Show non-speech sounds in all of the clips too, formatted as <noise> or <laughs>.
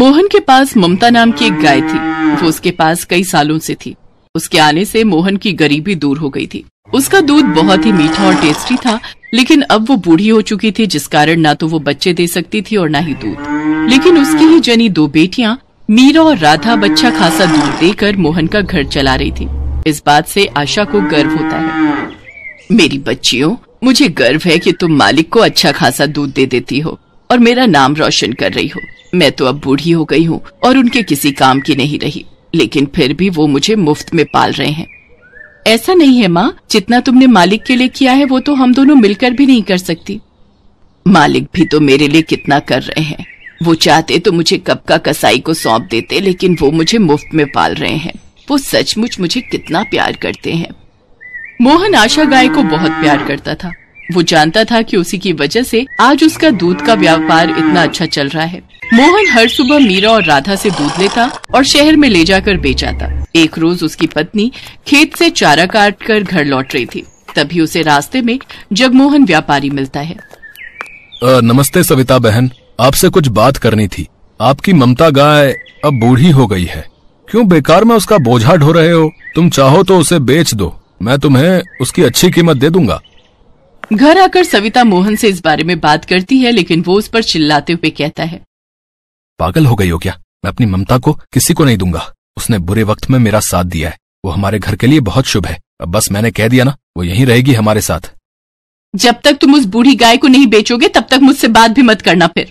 मोहन के पास ममता नाम की एक गाय थी जो उसके पास कई सालों से थी उसके आने से मोहन की गरीबी दूर हो गई थी उसका दूध बहुत ही मीठा और टेस्टी था लेकिन अब वो बूढ़ी हो चुकी थी जिस कारण ना तो वो बच्चे दे सकती थी और ना ही दूध लेकिन उसकी ही जनी दो बेटिया मीरा और राधा बच्चा खासा दूध देकर मोहन का घर चला रही थी इस बात से आशा को गर्व होता है मेरी बच्चियों मुझे गर्व है कि तुम मालिक को अच्छा खासा दूध दे देती हो और मेरा नाम रोशन कर रही हो मैं तो अब बूढ़ी हो गई हूँ और उनके किसी काम की नहीं रही लेकिन फिर भी वो मुझे मुफ्त में पाल रहे हैं ऐसा नहीं है माँ जितना तुमने मालिक के लिए किया है वो तो हम दोनों मिलकर भी नहीं कर सकती मालिक भी तो मेरे लिए कितना कर रहे हैं वो चाहते तो मुझे कब का कसाई को सौंप देते लेकिन वो मुझे मुफ्त में पाल रहे हैं वो सचमुच मुझे कितना प्यार करते हैं मोहन आशा गाय को बहुत प्यार करता था वो जानता था कि उसी की वजह से आज उसका दूध का व्यापार इतना अच्छा चल रहा है मोहन हर सुबह मीरा और राधा से दूध लेता और शहर में ले जाकर बेचाता एक रोज उसकी पत्नी खेत से चारा काट कर घर लौट रही थी तभी उसे रास्ते में जगमोहन व्यापारी मिलता है आ, नमस्ते सविता बहन आपसे कुछ बात करनी थी आपकी ममता गाय अब बूढ़ी हो गई है क्यों बेकार में उसका बोझा ढो रहे हो तुम चाहो तो उसे बेच दो मैं तुम्हें उसकी अच्छी कीमत दे दूंगा घर आकर सविता मोहन से इस बारे में बात करती है लेकिन वो उस पर चिल्लाते हुए कहता है पागल हो गई हो क्या मैं अपनी ममता को किसी को नहीं दूंगा उसने बुरे वक्त में मेरा साथ दिया है वो हमारे घर के लिए बहुत शुभ है अब बस मैंने कह दिया ना वो यहीं रहेगी हमारे साथ जब तक तुम उस बूढ़ी गाय को नहीं बेचोगे तब तक मुझसे बात भी मत करना फिर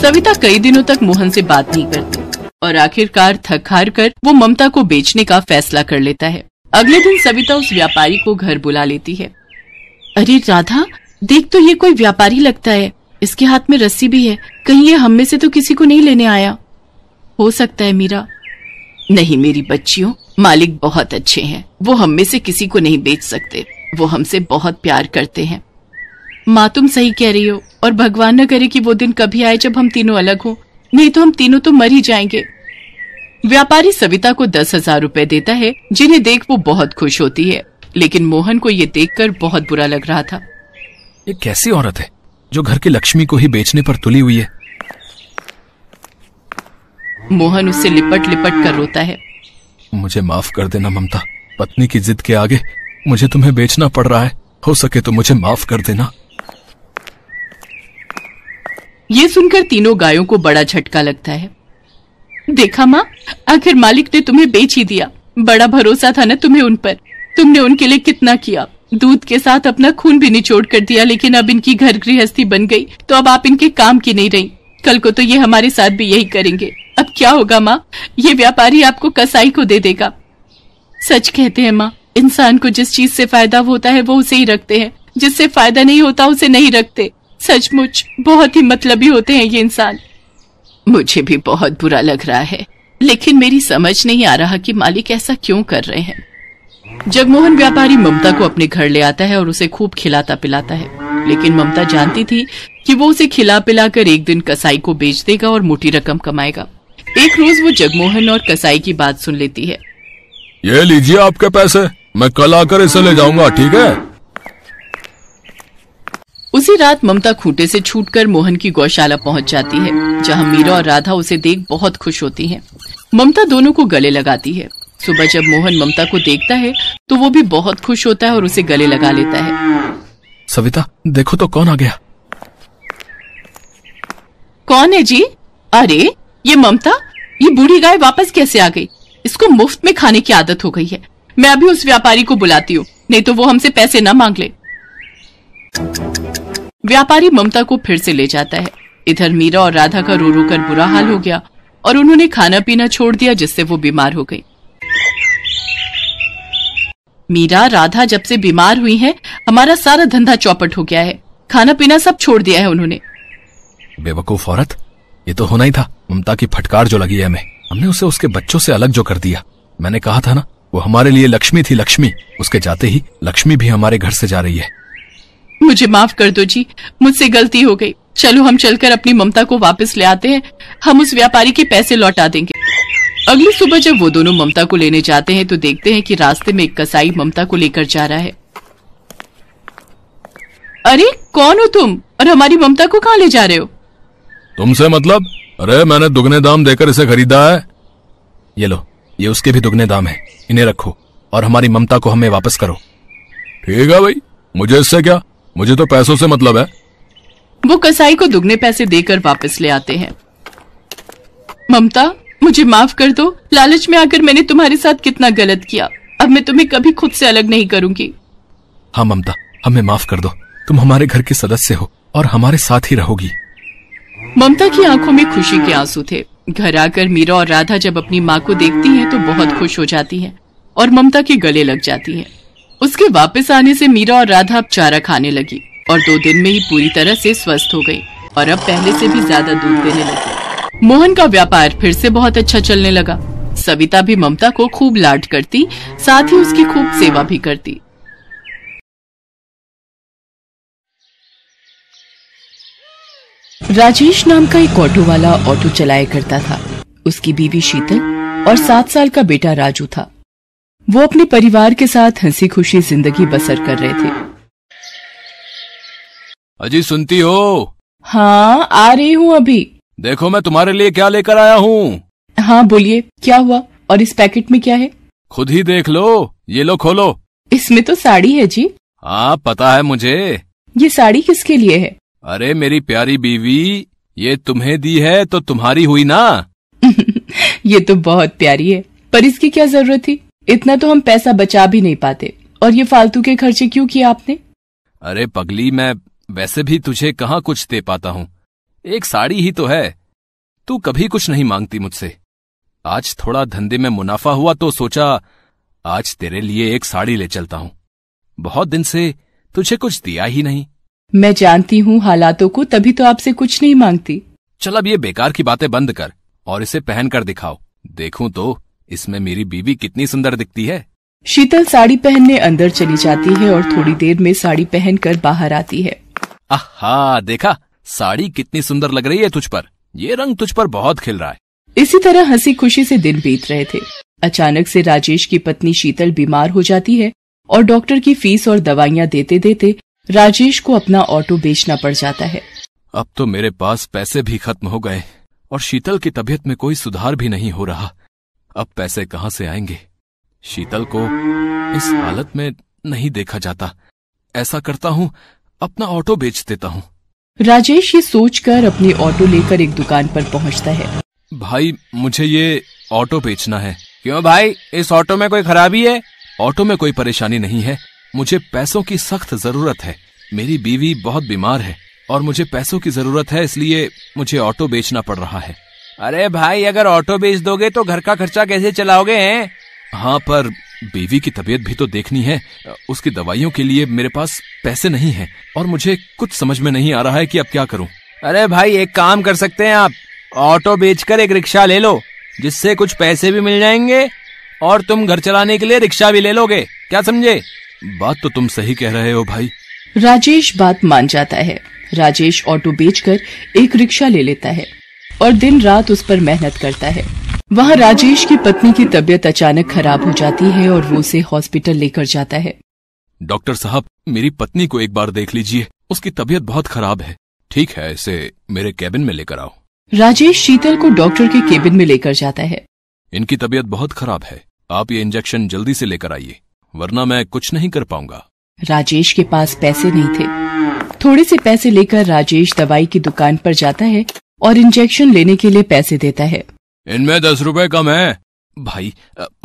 सविता कई दिनों तक मोहन से बात नहीं करती और आखिरकार थक हार कर वो ममता को बेचने का फैसला कर लेता है अगले दिन सविता उस व्यापारी को घर बुला लेती है अरे राधा देख तो ये कोई व्यापारी लगता है इसके हाथ में रस्सी भी है कहीं ये हम में से तो किसी को नहीं लेने आया हो सकता है मीरा नहीं मेरी बच्चियों मालिक बहुत अच्छे हैं वो हम में से किसी को नहीं बेच सकते वो हमसे बहुत प्यार करते हैं माँ तुम सही कह रही हो और भगवान न करे कि वो दिन कभी आए जब हम तीनों अलग हो नहीं तो हम तीनों तो मर ही जाएंगे व्यापारी सविता को दस हजार रूपए देता है जिन्हें देख वो बहुत खुश होती है लेकिन मोहन को ये कर बहुत बुरा लग रहा था ये कैसी औरत है जो घर की लक्ष्मी को ही बेचने पर तुली हुई है मोहन उससे लिपट लिपट कर रोता है मुझे माफ कर देना ममता पत्नी की जिद के आगे मुझे तुम्हें बेचना पड़ रहा है हो सके तो मुझे माफ कर देना ये सुनकर तीनों गायों को बड़ा झटका लगता है देखा माँ आखिर मालिक ने तुम्हें बेच ही दिया बड़ा भरोसा था ना तुम्हें उन पर तुमने उनके लिए कितना किया दूध के साथ अपना खून भी निचोड़ कर दिया लेकिन अब इनकी घर गृहस्थी बन गई तो अब आप इनके काम की नहीं रही कल को तो ये हमारे साथ भी यही करेंगे अब क्या होगा माँ ये व्यापारी आपको कसाई को दे देगा सच कहते हैं माँ इंसान को जिस चीज से फायदा होता है वो उसे ही रखते हैं जिससे फायदा नहीं होता उसे नहीं रखते सचमुच बहुत ही मतलबी होते हैं ये इंसान मुझे भी बहुत बुरा लग रहा है लेकिन मेरी समझ नहीं आ रहा कि मालिक ऐसा क्यों कर रहे हैं जगमोहन व्यापारी ममता को अपने घर ले आता है और उसे खूब खिलाता पिलाता है लेकिन ममता जानती थी कि वो उसे खिला पिलाकर एक दिन कसाई को बेच देगा और मोटी रकम कमाएगा एक रोज वो जगमोहन और कसाई की बात सुन लेती है ये लीजिए आपके पैसे मैं कल आकर इसे ले जाऊंगा ठीक है उसी रात ममता खूंटे से छूटकर मोहन की गौशाला पहुंच जाती है जहां मीरा और राधा उसे देख बहुत खुश होती हैं। ममता दोनों को गले लगाती है सुबह जब मोहन ममता को देखता है तो वो भी बहुत खुश होता है और उसे गले लगा लेता है सविता देखो तो कौन आ गया कौन है जी अरे ये ममता ये बूढ़ी गाय वापस कैसे आ गई इसको मुफ्त में खाने की आदत हो गई है मैं अभी उस व्यापारी को बुलाती हूँ नहीं तो वो हमसे पैसे न मांग ले व्यापारी ममता को फिर से ले जाता है इधर मीरा और राधा का रो रो कर बुरा हाल हो गया और उन्होंने खाना पीना छोड़ दिया जिससे वो बीमार हो गई मीरा राधा जब से बीमार हुई है हमारा सारा धंधा चौपट हो गया है खाना पीना सब छोड़ दिया है उन्होंने बेवकूफ औरत ये तो होना ही था ममता की फटकार जो लगी है हमें हमने उसे उसके बच्चों से अलग जो कर दिया मैंने कहा था ना वो हमारे लिए लक्ष्मी थी लक्ष्मी उसके जाते ही लक्ष्मी भी हमारे घर से जा रही है मुझे माफ कर दो जी मुझसे गलती हो गई चलो हम चलकर अपनी ममता को वापस ले आते हैं हम उस व्यापारी के पैसे लौटा देंगे अगली सुबह जब वो दोनों ममता को लेने जाते हैं तो देखते हैं कि रास्ते में एक कसाई ममता को लेकर जा रहा है अरे कौन हो तुम और हमारी ममता को कहाँ ले जा रहे हो तुमसे मतलब अरे मैंने दुगने दाम देकर इसे खरीदा है ये लो ये उसके भी दुगने दाम है इन्हें रखो और हमारी ममता को हमें वापस करो ठीक है भाई मुझे इससे क्या मुझे तो पैसों से मतलब है वो कसाई को दुगने पैसे देकर वापस ले आते हैं ममता मुझे माफ कर दो लालच में आकर मैंने तुम्हारे साथ कितना गलत किया अब मैं तुम्हें कभी खुद से अलग नहीं करूंगी हाँ ममता हमें माफ कर दो तुम हमारे घर के सदस्य हो और हमारे साथ ही रहोगी ममता की आंखों में खुशी के आंसू थे घर आकर मीरा और राधा जब अपनी माँ को देखती हैं तो बहुत खुश हो जाती हैं और ममता के गले लग जाती है उसके वापस आने से मीरा और राधा अब चारा खाने लगी और दो दिन में ही पूरी तरह से स्वस्थ हो गई और अब पहले से भी ज्यादा दूध देने लगी मोहन का व्यापार फिर से बहुत अच्छा चलने लगा सविता भी ममता को खूब लाड करती साथ ही उसकी खूब सेवा भी करती राजेश नाम का एक ऑटो वाला ऑटो चलाया करता था उसकी बीवी शीतल और सात साल का बेटा राजू था वो अपने परिवार के साथ हंसी खुशी जिंदगी बसर कर रहे थे अजी सुनती हो हाँ आ रही हूँ अभी देखो मैं तुम्हारे लिए क्या लेकर आया हूँ हाँ बोलिए क्या हुआ और इस पैकेट में क्या है खुद ही देख लो ये लो खोलो इसमें तो साड़ी है जी हाँ पता है मुझे ये साड़ी किसके लिए है अरे मेरी प्यारी बीवी ये तुम्हें दी है तो तुम्हारी हुई ना <laughs> ये तो बहुत प्यारी है पर इसकी क्या जरूरत थी इतना तो हम पैसा बचा भी नहीं पाते और ये फालतू के खर्चे क्यों किए आपने अरे पगली मैं वैसे भी तुझे कहाँ कुछ दे पाता हूँ एक साड़ी ही तो है तू कभी कुछ नहीं मांगती मुझसे आज थोड़ा धंधे में मुनाफा हुआ तो सोचा आज तेरे लिए एक साड़ी ले चलता हूँ बहुत दिन से तुझे कुछ दिया ही नहीं मैं जानती हूँ हालातों को तभी तो आपसे कुछ नहीं मांगती चल अब ये बेकार की बातें बंद कर और इसे पहन कर दिखाओ देखूं तो इसमें मेरी बीवी कितनी सुंदर दिखती है शीतल साड़ी पहनने अंदर चली जाती है और थोड़ी देर में साड़ी पहन कर बाहर आती है आहा देखा साड़ी कितनी सुंदर लग रही है तुझ पर ये रंग तुझ पर बहुत खिल रहा है इसी तरह हंसी खुशी से दिन बीत रहे थे अचानक से राजेश की पत्नी शीतल बीमार हो जाती है और डॉक्टर की फीस और दवाइयाँ देते देते राजेश को अपना ऑटो बेचना पड़ जाता है अब तो मेरे पास पैसे भी खत्म हो गए और शीतल की तबीयत में कोई सुधार भी नहीं हो रहा अब पैसे कहाँ से आएंगे शीतल को इस हालत में नहीं देखा जाता ऐसा करता हूँ अपना ऑटो बेच देता हूँ राजेश ये सोचकर अपने ऑटो लेकर एक दुकान पर पहुँचता है भाई मुझे ये ऑटो बेचना है क्यों भाई इस ऑटो में कोई खराबी है ऑटो में कोई परेशानी नहीं है मुझे पैसों की सख्त जरूरत है मेरी बीवी बहुत बीमार है और मुझे पैसों की जरूरत है इसलिए मुझे ऑटो बेचना पड़ रहा है अरे भाई अगर ऑटो बेच दोगे तो घर का खर्चा कैसे चलाओगे हैं? हाँ पर बेबी की तबीयत भी तो देखनी है उसकी दवाइयों के लिए मेरे पास पैसे नहीं है और मुझे कुछ समझ में नहीं आ रहा है कि अब क्या करूं अरे भाई एक काम कर सकते हैं आप ऑटो बेचकर एक रिक्शा ले लो जिससे कुछ पैसे भी मिल जाएंगे और तुम घर चलाने के लिए रिक्शा भी ले लोगे क्या समझे बात तो तुम सही कह रहे हो भाई राजेश बात मान जाता है राजेश ऑटो बेचकर एक रिक्शा ले लेता है और दिन रात उस पर मेहनत करता है वहाँ राजेश की पत्नी की तबीयत अचानक खराब हो जाती है और वो उसे हॉस्पिटल लेकर जाता है डॉक्टर साहब मेरी पत्नी को एक बार देख लीजिए उसकी तबीयत बहुत खराब है ठीक है इसे मेरे केबिन में लेकर आओ राजेश शीतल को डॉक्टर के केबिन में लेकर जाता है इनकी तबीयत बहुत खराब है आप ये इंजेक्शन जल्दी से लेकर आइए वरना मैं कुछ नहीं कर पाऊंगा राजेश के पास पैसे नहीं थे थोड़े से पैसे लेकर राजेश दवाई की दुकान पर जाता है और इंजेक्शन लेने के लिए पैसे देता है इनमें दस रुपए कम है भाई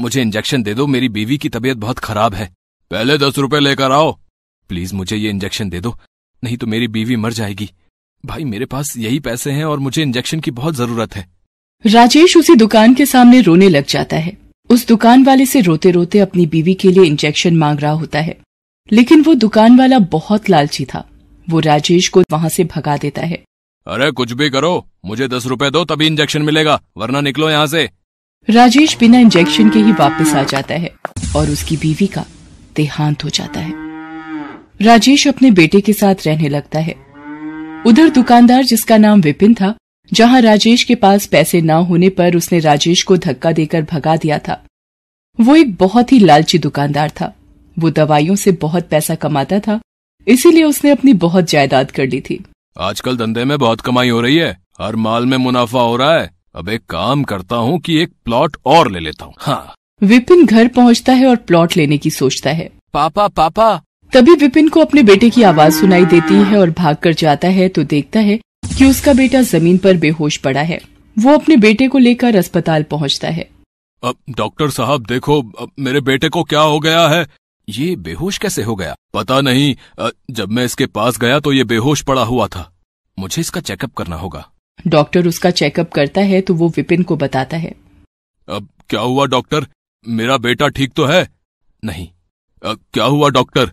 मुझे इंजेक्शन दे दो मेरी बीवी की तबीयत बहुत खराब है पहले दस रुपए लेकर आओ प्लीज मुझे ये इंजेक्शन दे दो नहीं तो मेरी बीवी मर जाएगी भाई मेरे पास यही पैसे हैं और मुझे इंजेक्शन की बहुत जरूरत है राजेश उसी दुकान के सामने रोने लग जाता है उस दुकान वाले से रोते रोते अपनी बीवी के लिए इंजेक्शन मांग रहा होता है लेकिन वो दुकान वाला बहुत लालची था वो राजेश को वहां से भगा देता है अरे कुछ भी करो मुझे दस रुपए दो तभी इंजेक्शन मिलेगा वरना निकलो यहाँ से राजेश बिना इंजेक्शन के ही वापस आ जाता है और उसकी बीवी का देहांत हो जाता है राजेश अपने बेटे के साथ रहने लगता है उधर दुकानदार जिसका नाम विपिन था जहाँ राजेश के पास पैसे न होने पर उसने राजेश को धक्का देकर भगा दिया था वो एक बहुत ही लालची दुकानदार था वो दवाइयों से बहुत पैसा कमाता था इसीलिए उसने अपनी बहुत जायदाद कर ली थी आजकल धंधे में बहुत कमाई हो रही है हर माल में मुनाफा हो रहा है अब एक काम करता हूँ कि एक प्लॉट और ले लेता हूँ हाँ विपिन घर पहुँचता है और प्लॉट लेने की सोचता है पापा पापा तभी विपिन को अपने बेटे की आवाज सुनाई देती है और भाग कर जाता है तो देखता है कि उसका बेटा जमीन पर बेहोश पड़ा है वो अपने बेटे को लेकर अस्पताल पहुँचता है अब डॉक्टर साहब देखो अब मेरे बेटे को क्या हो गया है ये बेहोश कैसे हो गया पता नहीं जब मैं इसके पास गया तो ये बेहोश पड़ा हुआ था मुझे इसका चेकअप करना होगा डॉक्टर उसका चेकअप करता है तो वो विपिन को बताता है अब क्या हुआ डॉक्टर मेरा बेटा ठीक तो है नहीं अब क्या हुआ डॉक्टर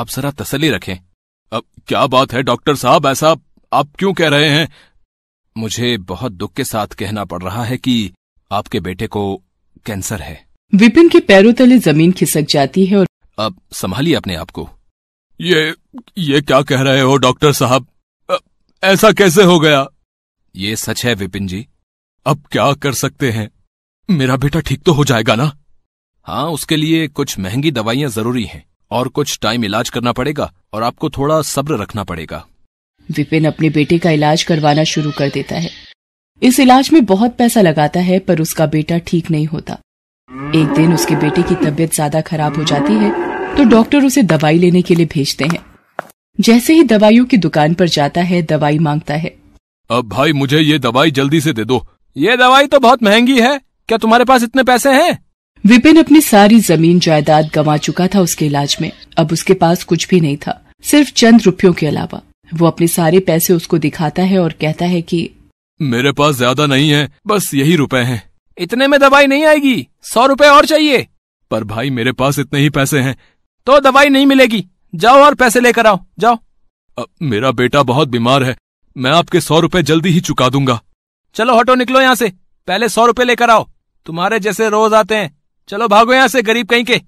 आप जरा तसली रखें अब क्या बात है डॉक्टर साहब ऐसा आप क्यों कह रहे हैं मुझे बहुत दुख के साथ कहना पड़ रहा है कि आपके बेटे को कैंसर है विपिन के पैरों तले जमीन खिसक जाती है और अब संभालिए अपने आप को ये ये क्या कह रहे हो डॉक्टर साहब ऐसा कैसे हो गया ये सच है विपिन जी अब क्या कर सकते हैं मेरा बेटा ठीक तो हो जाएगा ना हाँ उसके लिए कुछ महंगी दवाइयां जरूरी हैं और कुछ टाइम इलाज करना पड़ेगा और आपको थोड़ा सब्र रखना पड़ेगा विपिन अपने बेटे का इलाज करवाना शुरू कर देता है इस इलाज में बहुत पैसा लगाता है पर उसका बेटा ठीक नहीं होता एक दिन उसके बेटे की तबीयत ज्यादा खराब हो जाती है तो डॉक्टर उसे दवाई लेने के लिए भेजते हैं जैसे ही दवाइयों की दुकान पर जाता है दवाई मांगता है अब भाई मुझे ये दवाई जल्दी से दे दो ये दवाई तो बहुत महंगी है क्या तुम्हारे पास इतने पैसे हैं विपिन अपनी सारी जमीन जायदाद गंवा चुका था उसके इलाज में अब उसके पास कुछ भी नहीं था सिर्फ चंद रुपयों के अलावा वो अपने सारे पैसे उसको दिखाता है और कहता है कि मेरे पास ज्यादा नहीं है बस यही रुपए हैं इतने में दवाई नहीं आएगी सौ रुपए और चाहिए पर भाई मेरे पास इतने ही पैसे हैं तो दवाई नहीं मिलेगी जाओ और पैसे लेकर आओ जाओ अ, मेरा बेटा बहुत बीमार है मैं आपके सौ रुपए जल्दी ही चुका दूंगा चलो हटो निकलो यहाँ से पहले सौ रुपए लेकर आओ तुम्हारे जैसे रोज आते हैं चलो भागो यहाँ से गरीब कहीं के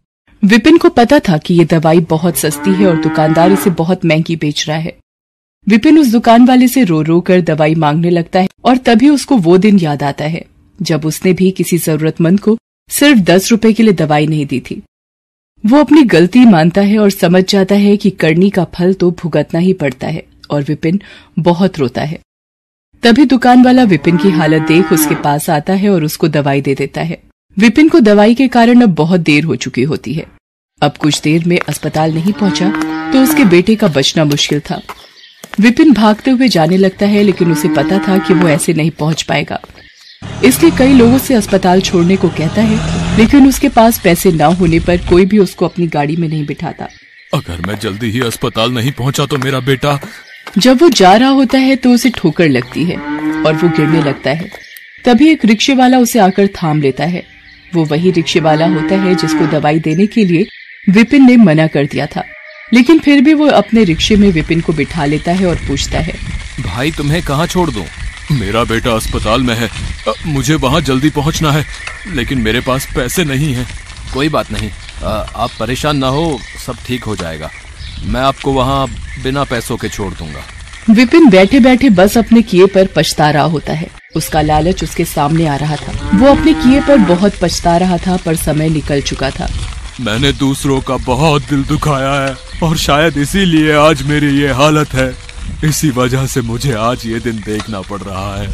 विपिन को पता था कि ये दवाई बहुत सस्ती है और दुकानदार इसे बहुत महंगी बेच रहा है विपिन उस दुकान वाले से रो रो कर दवाई मांगने लगता है और तभी उसको वो दिन याद आता है जब उसने भी किसी जरूरतमंद को सिर्फ दस रुपए के लिए दवाई नहीं दी थी वो अपनी गलती मानता है और समझ जाता है कि करनी का फल तो भुगतना ही पड़ता है और विपिन बहुत रोता है तभी दुकान वाला विपिन की हालत देख उसके पास आता है और उसको दवाई दे देता है विपिन को दवाई के कारण अब बहुत देर हो चुकी होती है अब कुछ देर में अस्पताल नहीं पहुंचा तो उसके बेटे का बचना मुश्किल था विपिन भागते हुए जाने लगता है लेकिन उसे पता था कि वो ऐसे नहीं पहुंच पाएगा इसलिए कई लोगों से अस्पताल छोड़ने को कहता है लेकिन उसके पास पैसे ना होने पर कोई भी उसको अपनी गाड़ी में नहीं बिठाता अगर मैं जल्दी ही अस्पताल नहीं पहुंचा तो मेरा बेटा जब वो जा रहा होता है तो उसे ठोकर लगती है और वो गिरने लगता है तभी एक रिक्शे वाला उसे आकर थाम लेता है वो वही रिक्शे वाला होता है जिसको दवाई देने के लिए विपिन ने मना कर दिया था लेकिन फिर भी वो अपने रिक्शे में विपिन को बिठा लेता है और पूछता है भाई तुम्हें कहाँ छोड़ दूँ मेरा बेटा अस्पताल में है मुझे वहाँ जल्दी पहुँचना है लेकिन मेरे पास पैसे नहीं हैं कोई बात नहीं आ, आप परेशान ना हो सब ठीक हो जाएगा मैं आपको वहाँ बिना पैसों के छोड़ दूंगा विपिन बैठे बैठे बस अपने किए पर पछता रहा होता है उसका लालच उसके सामने आ रहा था वो अपने किए पर बहुत पछता रहा था पर समय निकल चुका था मैंने दूसरों का बहुत दिल दुखाया है और शायद इसीलिए आज मेरी ये हालत है इसी वजह से मुझे आज ये दिन देखना पड़ रहा है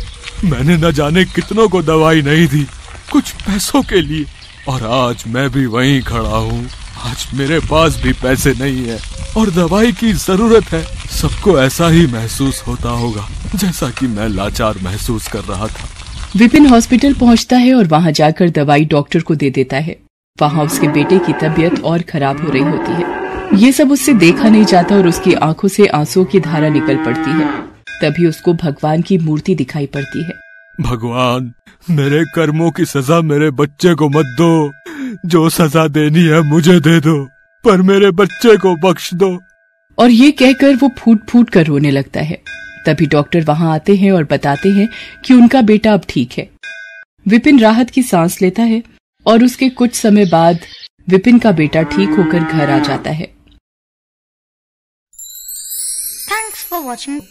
मैंने न जाने कितनों को दवाई नहीं दी कुछ पैसों के लिए और आज मैं भी वहीं खड़ा हूँ आज मेरे पास भी पैसे नहीं है और दवाई की जरूरत है सबको ऐसा ही महसूस होता होगा जैसा कि मैं लाचार महसूस कर रहा था विपिन हॉस्पिटल पहुंचता है और वहां जाकर दवाई डॉक्टर को दे देता है वहां उसके बेटे की तबीयत और खराब हो रही होती है ये सब उससे देखा नहीं जाता और उसकी आंखों से आंसुओं की धारा निकल पड़ती है तभी उसको भगवान की मूर्ति दिखाई पड़ती है भगवान मेरे कर्मों की सजा मेरे बच्चे को मत दो जो सजा देनी है मुझे दे दो पर मेरे बच्चे को बख्श दो और ये कहकर वो फूट फूट कर रोने लगता है तभी डॉक्टर वहाँ आते हैं और बताते हैं कि उनका बेटा अब ठीक है विपिन राहत की सांस लेता है और उसके कुछ समय बाद विपिन का बेटा ठीक होकर घर आ जाता है for watching.